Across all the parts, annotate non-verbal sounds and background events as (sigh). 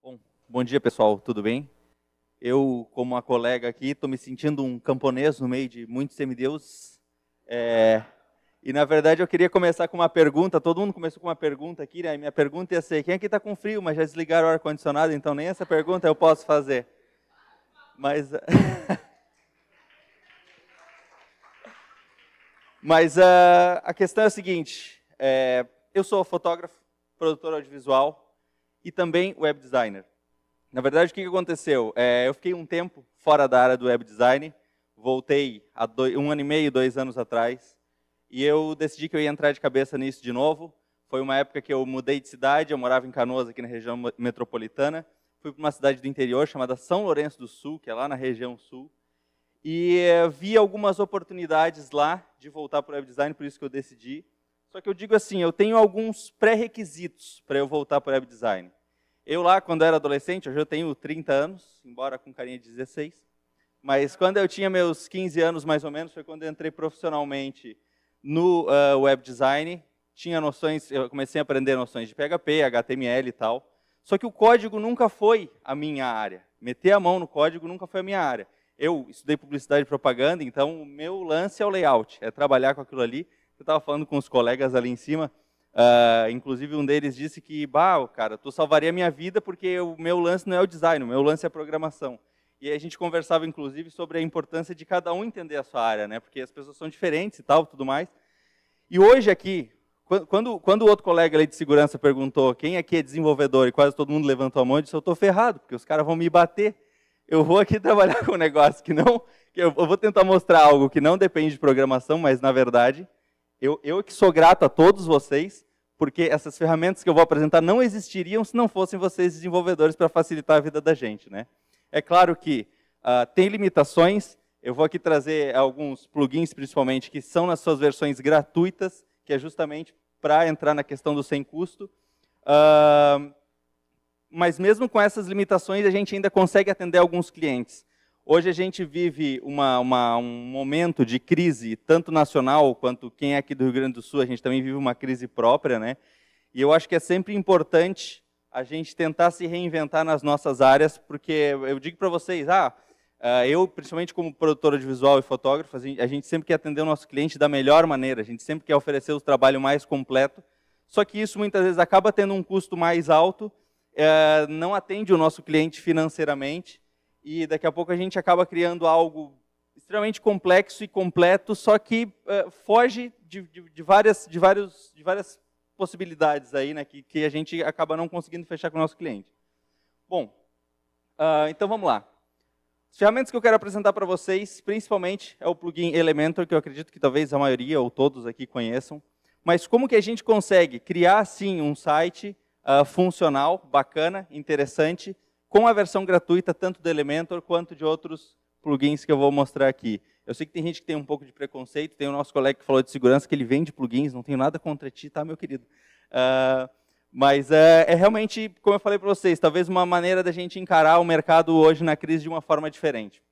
Bom, bom dia pessoal, tudo bem? Eu, como a colega aqui, estou me sentindo um camponês no meio de muitos semideus. É... E na verdade eu queria começar com uma pergunta. Todo mundo começou com uma pergunta aqui, né? minha pergunta ia ser: quem aqui está com frio, mas já desligaram o ar condicionado? Então nem essa pergunta eu posso fazer. Mas, (laughs) mas uh, a questão é a seguinte: é... eu sou fotógrafo, produtor audiovisual e também web designer. Na verdade, o que aconteceu? É, eu fiquei um tempo fora da área do web design, voltei há dois, um ano e meio, dois anos atrás, e eu decidi que eu ia entrar de cabeça nisso de novo. Foi uma época que eu mudei de cidade, eu morava em Canoas, aqui na região metropolitana, fui para uma cidade do interior chamada São Lourenço do Sul, que é lá na região sul, e eh, vi algumas oportunidades lá de voltar para o web design, por isso que eu decidi. Só que eu digo assim, eu tenho alguns pré-requisitos para eu voltar para o web design. Eu lá, quando era adolescente, hoje eu tenho 30 anos, embora com carinha de 16, mas quando eu tinha meus 15 anos, mais ou menos, foi quando eu entrei profissionalmente no uh, web design. Tinha noções, eu comecei a aprender noções de PHP, HTML e tal. Só que o código nunca foi a minha área. Meter a mão no código nunca foi a minha área. Eu estudei publicidade e propaganda, então o meu lance é o layout, é trabalhar com aquilo ali eu estava falando com os colegas ali em cima, uh, inclusive um deles disse que, bah, cara, tu salvaria minha vida porque o meu lance não é o design, o meu lance é a programação. E a gente conversava, inclusive, sobre a importância de cada um entender a sua área, né? Porque as pessoas são diferentes e tal, tudo mais. E hoje aqui, quando, quando o outro colega ali de segurança perguntou quem aqui é desenvolvedor e quase todo mundo levantou a mão, eu disse, eu estou ferrado, porque os caras vão me bater. Eu vou aqui (laughs) trabalhar com um negócio que não... Que eu vou tentar mostrar algo que não depende de programação, mas, na verdade, eu, eu que sou grato a todos vocês, porque essas ferramentas que eu vou apresentar não existiriam se não fossem vocês desenvolvedores para facilitar a vida da gente. Né? É claro que uh, tem limitações, eu vou aqui trazer alguns plugins, principalmente, que são nas suas versões gratuitas, que é justamente para entrar na questão do sem custo. Uh, mas mesmo com essas limitações, a gente ainda consegue atender alguns clientes. Hoje a gente vive uma, uma, um momento de crise, tanto nacional quanto quem é aqui do Rio Grande do Sul, a gente também vive uma crise própria, né? E eu acho que é sempre importante a gente tentar se reinventar nas nossas áreas, porque eu digo para vocês, ah, ah, eu, principalmente como produtora de visual e fotógrafo, a gente sempre quer atender o nosso cliente da melhor maneira, a gente sempre quer oferecer o trabalho mais completo, só que isso muitas vezes acaba tendo um custo mais alto, eh, não atende o nosso cliente financeiramente, e daqui a pouco a gente acaba criando algo extremamente complexo e completo, só que uh, foge de, de, de, várias, de, vários, de várias possibilidades aí, né, que, que a gente acaba não conseguindo fechar com o nosso cliente. Bom, uh, então vamos lá. As ferramentas que eu quero apresentar para vocês, principalmente, é o plugin Elementor, que eu acredito que talvez a maioria ou todos aqui conheçam. Mas como que a gente consegue criar, sim, um site uh, funcional, bacana, interessante, com a versão gratuita, tanto do Elementor quanto de outros plugins que eu vou mostrar aqui. Eu sei que tem gente que tem um pouco de preconceito, tem o nosso colega que falou de segurança, que ele vende plugins, não tenho nada contra ti, tá, meu querido? Uh, mas uh, é realmente, como eu falei para vocês, talvez uma maneira da gente encarar o mercado hoje na crise de uma forma diferente.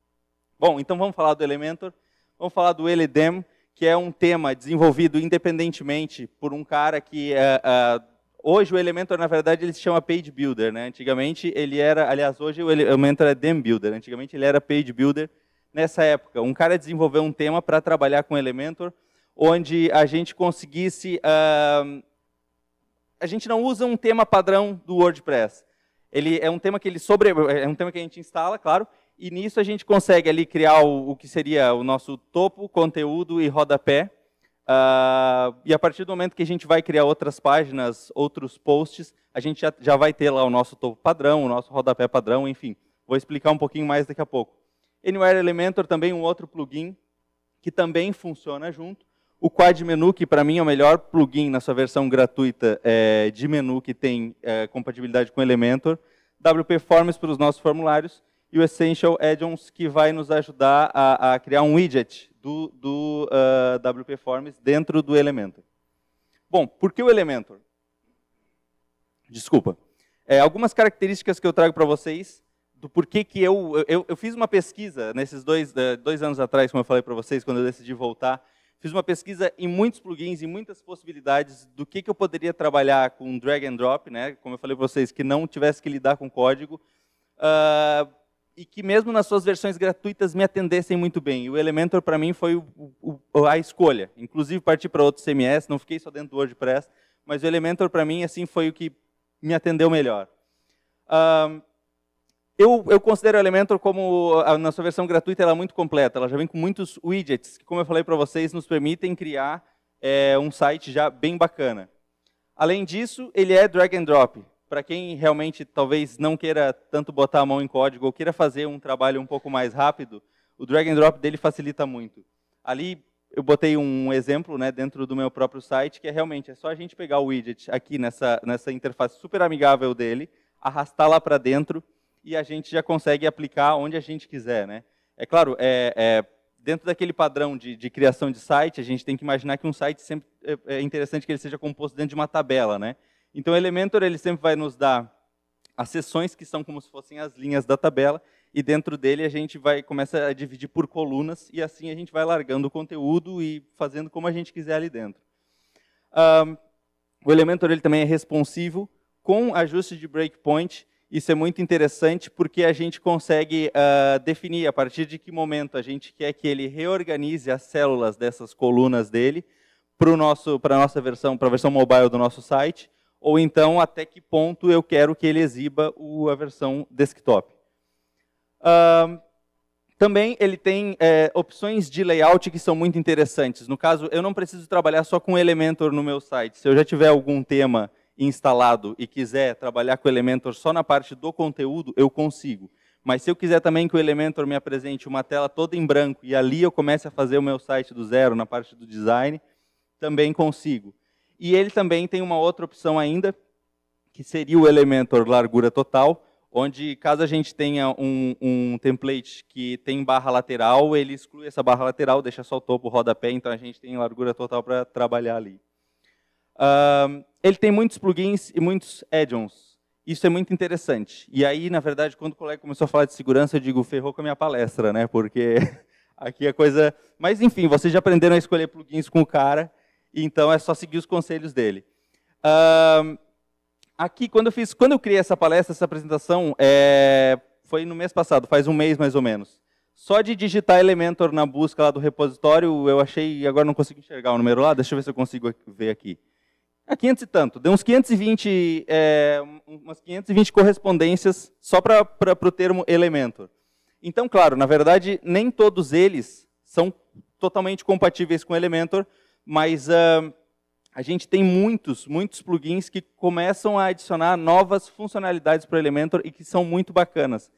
Bom, então vamos falar do Elementor, vamos falar do LDEM, que é um tema desenvolvido independentemente por um cara que uh, Hoje o Elementor, na verdade, ele se chama Page Builder. Né? Antigamente ele era, aliás, hoje o Elementor é Dem Builder. Antigamente ele era Page Builder. Nessa época, um cara desenvolveu um tema para trabalhar com o Elementor, onde a gente conseguisse... Uh, a gente não usa um tema padrão do WordPress. Ele é um tema que ele sobre, é um tema que a gente instala, claro, e nisso a gente consegue ali criar o, o que seria o nosso topo, conteúdo e rodapé Uh, e a partir do momento que a gente vai criar outras páginas, outros posts, a gente já, já, vai ter lá o nosso topo padrão, o nosso rodapé padrão, enfim. Vou explicar um pouquinho mais daqui a pouco. Anywhere Elementor também um outro plugin que também funciona junto. O Quad Menu, que para mim é o melhor plugin na sua versão gratuita é, de menu que tem é, compatibilidade com Elementor. WP Forms para os nossos formulários e o Essential Add-ons que vai nos ajudar a, a criar um widget do, do uh, ah, WP Forms dentro do Elementor. Bom, por que o Elementor? Desculpa. É, algumas características que eu trago para vocês do porquê que eu, eu, eu, fiz uma pesquisa nesses dois, eh, dois anos atrás, como eu falei para vocês, quando eu decidi voltar, fiz uma pesquisa em muitos plugins e muitas possibilidades do que, que eu poderia trabalhar com drag and drop, né? como eu falei para vocês, que não tivesse que lidar com código, uh, e que mesmo nas suas versões gratuitas me atendessem muito bem. E o Elementor para mim foi o, o, a escolha. Inclusive parti para outro CMS, não fiquei só dentro do WordPress, mas o Elementor para mim assim foi o que me atendeu melhor. Uh, eu, eu, considero o Elementor como, na sua versão gratuita, ela é muito completa. Ela já vem com muitos widgets, que, como eu falei para vocês, nos permitem criar é, um site já bem bacana. Além disso, ele é drag and drop para quem realmente talvez não queira tanto botar a mão em código ou queira fazer um trabalho um pouco mais rápido, o drag and drop dele facilita muito. Ali eu botei um exemplo né, dentro do meu próprio site, que é realmente é só a gente pegar o widget aqui nessa, nessa interface super amigável dele, arrastar lá para dentro e a gente já consegue aplicar onde a gente quiser. Né? É claro, é, é dentro daquele padrão de, de, criação de site, a gente tem que imaginar que um site sempre é, é interessante que ele seja composto dentro de uma tabela. Né? Então, o Elementor ele sempre vai nos dar as seções que são como se fossem as linhas da tabela e dentro dele a gente vai começa a dividir por colunas e assim a gente vai largando o conteúdo e fazendo como a gente quiser ali dentro. Um, o Elementor ele também é responsivo com ajuste de breakpoint. Isso é muito interessante porque a gente consegue uh, definir a partir de que momento a gente quer que ele reorganize as células dessas colunas dele para a nossa versão, para a versão mobile do nosso site ou então até que ponto eu quero que ele exiba o, a versão desktop. Uh, também ele tem é, opções de layout que são muito interessantes. No caso, eu não preciso trabalhar só com Elementor no meu site. Se eu já tiver algum tema instalado e quiser trabalhar com Elementor só na parte do conteúdo, eu consigo. Mas se eu quiser também que o Elementor me apresente uma tela toda em branco e ali eu comece a fazer o meu site do zero na parte do design, também consigo. E ele também tem uma outra opção ainda, que seria o Elementor largura total, onde caso a gente tenha um, um, template que tem barra lateral, ele exclui essa barra lateral, deixa só o topo, rodapé, então a gente tem largura total para trabalhar ali. Uh, ele tem muitos plugins e muitos add-ons. Isso é muito interessante. E aí, na verdade, quando o colega começou a falar de segurança, eu digo, ferrou com a minha palestra, né? Porque (laughs) aqui a coisa... Mas, enfim, vocês já aprenderam a escolher plugins com o cara, então é só seguir os conselhos dele. Uh, aqui, quando eu fiz, quando eu criei essa palestra, essa apresentação, é, foi no mês passado, faz um mês mais ou menos. Só de digitar Elementor na busca lá do repositório, eu achei, agora não consigo enxergar o número lá, deixa eu ver se eu consigo ver aqui. A é 500 e tanto, deu uns 520, é, umas 520 correspondências só para o termo Elementor. Então, claro, na verdade, nem todos eles são totalmente compatíveis com Elementor, mas uh, a gente tem muitos, muitos plugins que começam a adicionar novas funcionalidades para o Elementor e que são muito bacanas.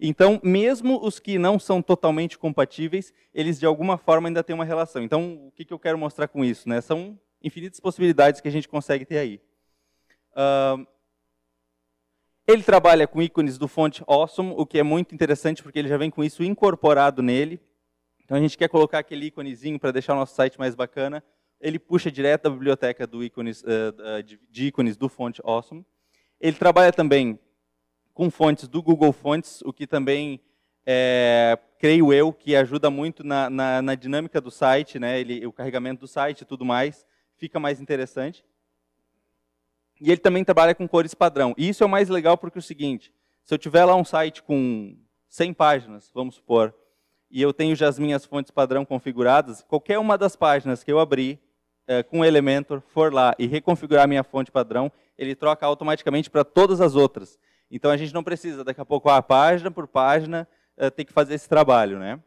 Então, mesmo os que não são totalmente compatíveis, eles de alguma forma ainda têm uma relação. Então, o que, que eu quero mostrar com isso? Né? São infinitas possibilidades que a gente consegue ter aí. Uh, ele trabalha com ícones do fonte Awesome, o que é muito interessante porque ele já vem com isso incorporado nele. Então a gente quer colocar aquele íconezinho para deixar o nosso site mais bacana. Ele puxa direto da biblioteca ícones, eh, de ícones do Font Awesome. Ele trabalha também com fontes do Google Fonts, o que também é, creio eu que ajuda muito na, na, na dinâmica do site, né? Ele, o carregamento do site e tudo mais fica mais interessante. E ele também trabalha com cores padrão. E isso é o mais legal porque é o seguinte, se eu tiver lá um site com 100 páginas, vamos supor, e eu tenho já as minhas fontes padrão configuradas, qualquer uma das páginas que eu abrir, é, com o Elementor, for lá e reconfigurar minha fonte padrão, ele troca automaticamente para todas as outras. Então a gente não precisa, daqui a pouco, a ah, página por página, é, ter que fazer esse trabalho. Né?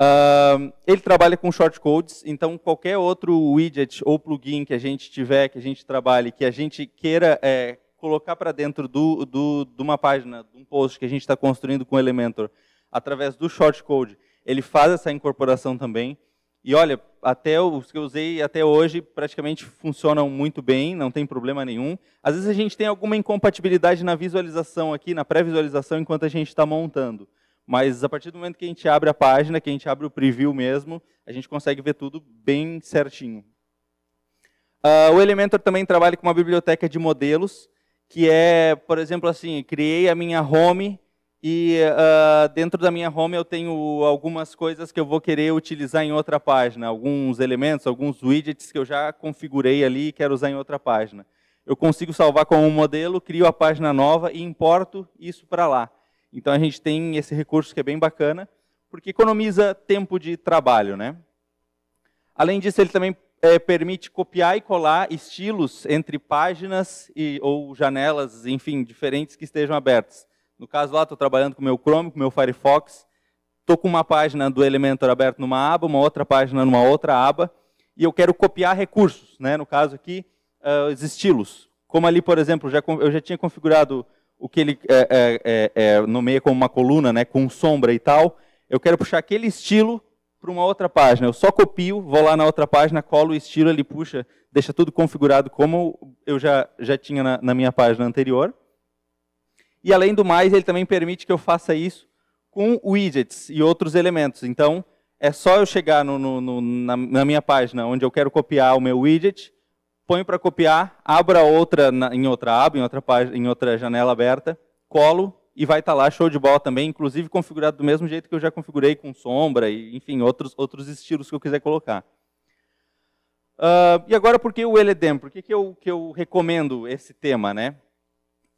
Uh, ele trabalha com shortcodes, então qualquer outro widget ou plugin que a gente tiver, que a gente trabalhe, que a gente queira é, colocar para dentro do, do, de uma página, de um post que a gente está construindo com o Elementor, através do shortcode, ele faz essa incorporação também. E olha, até os que eu usei até hoje praticamente funcionam muito bem, não tem problema nenhum. Às vezes a gente tem alguma incompatibilidade na visualização aqui, na pré-visualização, enquanto a gente está montando. Mas a partir do momento que a gente abre a página, que a gente abre o preview mesmo, a gente consegue ver tudo bem certinho. Uh, o Elementor também trabalha com uma biblioteca de modelos, que é, por exemplo, assim, criei a minha home e uh, dentro da minha home eu tenho algumas coisas que eu vou querer utilizar em outra página, alguns elementos, alguns widgets que eu já configurei ali e quero usar em outra página. Eu consigo salvar como um modelo, crio a página nova e importo isso para lá. Então a gente tem esse recurso que é bem bacana, porque economiza tempo de trabalho. Né? Além disso, ele também é, permite copiar e colar estilos entre páginas e, ou janelas, enfim, diferentes que estejam abertas. No caso lá, estou trabalhando com o meu Chrome, com o meu Firefox. Estou com uma página do Elementor aberta numa aba, uma outra página numa outra aba, e eu quero copiar recursos, né? no caso aqui, uh, os estilos. Como ali, por exemplo, já, eu já tinha configurado o que ele é, é, é, é, nomeia como uma coluna, né, com sombra e tal, eu quero puxar aquele estilo para uma outra página. Eu só copio, vou lá na outra página, colo o estilo, ele puxa, deixa tudo configurado como eu já, já tinha na, na minha página anterior. E além do mais, ele também permite que eu faça isso com widgets e outros elementos. Então, é só eu chegar no, no, no, na, na, minha página onde eu quero copiar o meu widget, ponho para copiar, abro outra na, em outra aba, em outra, página, em outra janela aberta, colo e vai estar tá lá show de bola também, inclusive configurado do mesmo jeito que eu já configurei com sombra e, enfim, outros, outros estilos que eu quiser colocar. Uh, e agora, por que o LEDEM? Por que, que, eu, que eu recomendo esse tema? Né?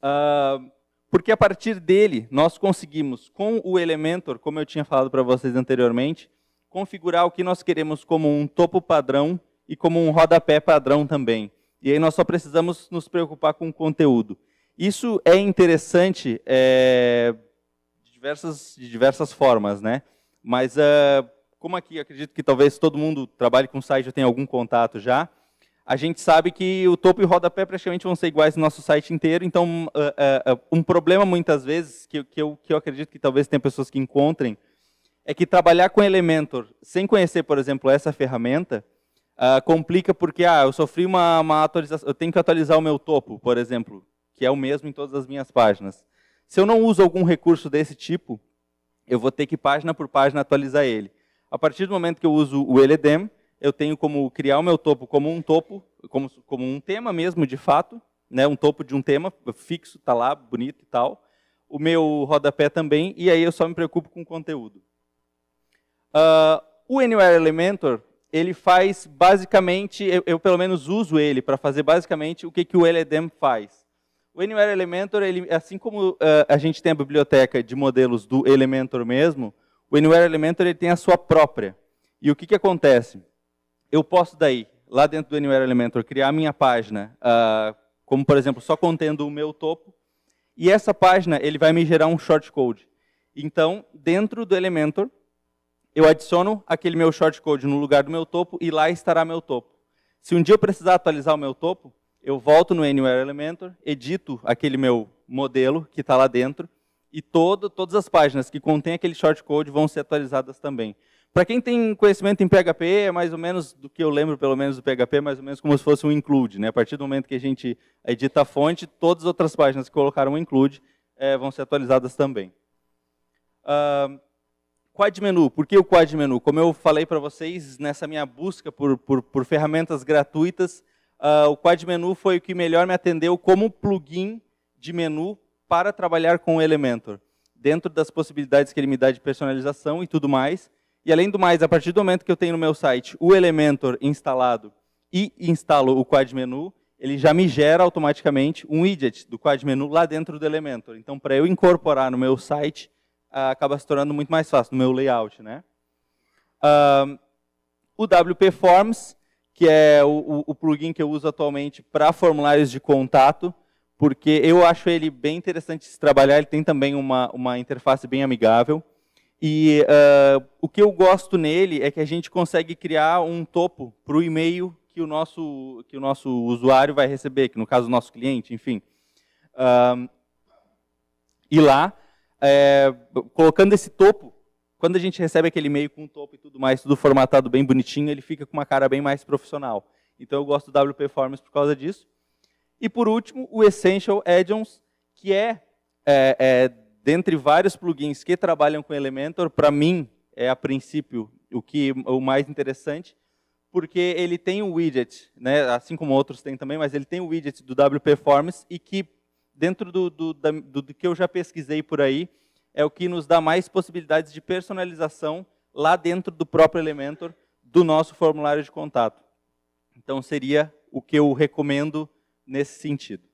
Uh, porque a partir dele, nós conseguimos, com o Elementor, como eu tinha falado para vocês anteriormente, configurar o que nós queremos como um topo padrão e como um rodapé padrão também. E aí nós só precisamos nos preocupar com o conteúdo. Isso é interessante é, de, diversas, de diversas formas, né? Mas, uh, como aqui acredito que talvez todo mundo trabalhe com site ou tenha algum contato já, a gente sabe que o topo e o rodapé praticamente vão ser iguais no nosso site inteiro. Então, uh, uh, um problema muitas vezes, que, que, eu, que eu acredito que talvez tenha pessoas que encontrem, é que trabalhar com Elementor sem conhecer, por exemplo, essa ferramenta, uh, complica porque ah, eu sofri uma, uma atualização, eu tenho que atualizar o meu topo, por exemplo, que é o mesmo em todas as minhas páginas. Se eu não uso algum recurso desse tipo, eu vou ter que página por página atualizar ele. A partir do momento que eu uso o LDM, eu tenho como criar o meu topo como um topo, como, como um tema mesmo, de fato, né, um topo de um tema fixo, tá lá, bonito e tal. O meu rodapé também, e aí eu só me preocupo com o conteúdo. Uh, o Anywhere Elementor, ele faz basicamente, eu, eu pelo menos uso ele para fazer basicamente o que, que o LEDM faz. O Anywhere Elementor, ele, assim como uh, a gente tem a biblioteca de modelos do Elementor mesmo, o Anywhere Elementor ele tem a sua própria. E o que, que acontece? eu posso daí, lá dentro do Anywhere Elementor, criar minha página, uh, como por exemplo, só contendo o meu topo, e essa página ele vai me gerar um shortcode. Então, dentro do Elementor, eu adiciono aquele meu shortcode no lugar do meu topo e lá estará meu topo. Se um dia eu precisar atualizar o meu topo, eu volto no Anywhere Elementor, edito aquele meu modelo que está lá dentro, e todo, todas as páginas que contêm aquele shortcode vão ser atualizadas também. Para quem tem conhecimento em PHP, é mais ou menos, do que eu lembro pelo menos do PHP, é mais ou menos como se fosse um include. Né? A partir do momento que a gente edita a fonte, todas as outras páginas que colocaram um include é, vão ser atualizadas também. Uh, quad menu. Por que o quad menu? Como eu falei para vocês, nessa minha busca por, por, por ferramentas gratuitas, uh, o quad menu foi o que melhor me atendeu como plugin de menu para trabalhar com o Elementor. Dentro das possibilidades que ele me dá de personalização e tudo mais, e além do mais, a partir do momento que eu tenho no meu site o Elementor instalado e instalo o Quad Menu, ele já me gera automaticamente um widget do Quad Menu lá dentro do Elementor. Então, para eu incorporar no meu site, ah, acaba se tornando muito mais fácil, no meu layout. Né? Uh, o WP Forms, que é o, o plugin que eu uso atualmente para formulários de contato, porque eu acho ele bem interessante de se trabalhar, ele tem também uma, uma interface bem amigável. E uh, o que eu gosto nele é que a gente consegue criar um topo para o e-mail que o, nosso, que o nosso usuário vai receber, que no caso o nosso cliente, enfim. Uh, e lá, é, colocando esse topo, quando a gente recebe aquele e-mail com o topo e tudo mais, tudo formatado bem bonitinho, ele fica com uma cara bem mais profissional. Então eu gosto do WP Forms por causa disso. E por último, o Essential Add-ons, que é, é, é dentre vários plugins que trabalham com Elementor, para mim é a princípio o que o mais interessante, porque ele tem um widget, né, assim como outros têm também, mas ele tem o widget do W Performance e que dentro do, do, do, do que eu já pesquisei por aí, é o que nos dá mais possibilidades de personalização lá dentro do próprio Elementor do nosso formulário de contato. Então seria o que eu recomendo nesse sentido.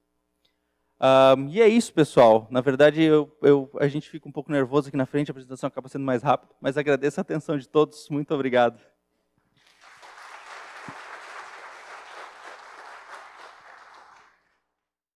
Um, e é isso, pessoal. Na verdade, eu, eu, a gente fica um pouco nervoso aqui na frente, a apresentação acaba sendo mais rápida, mas agradeço a atenção de todos. Muito obrigado.